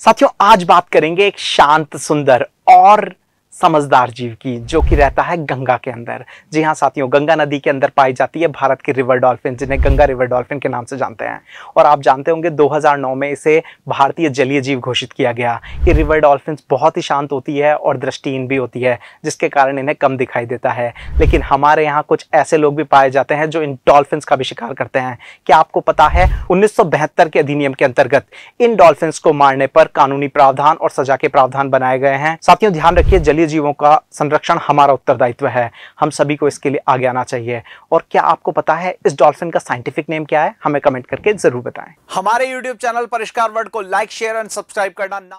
साथियों आज बात करेंगे एक शांत सुंदर और समझदार जीव की जो कि रहता है गंगा के अंदर जी हाँ साथियों गंगा नदी के अंदर पाई जाती है भारत की रिवर डॉल्फिन जिन्हें गंगा रिवर डॉल्फिन के नाम से जानते हैं और आप जानते होंगे 2009 में इसे भारतीय जलीय जीव घोषित किया गया ये रिवर डॉल्फिन बहुत ही शांत होती है और दृष्टिहीन भी होती है जिसके कारण इन्हें कम दिखाई देता है लेकिन हमारे यहाँ कुछ ऐसे लोग भी पाए जाते हैं जो इन डॉल्फिन का भी शिकार करते हैं क्या आपको पता है उन्नीस के अधिनियम के अंतर्गत इन डॉल्फिन को मारने पर कानूनी प्रावधान और सजा के प्रावधान बनाए गए हैं साथियों ध्यान रखिए जलीय जीवों का संरक्षण हमारा उत्तरदायित्व है हम सभी को इसके लिए आगे आना चाहिए और क्या आपको पता है इस डॉल्फिन का साइंटिफिक नेम क्या है हमें कमेंट करके जरूर बताएं हमारे यूट्यूब चैनल परिष्कार वर्ड को लाइक शेयर एंड सब्सक्राइब करना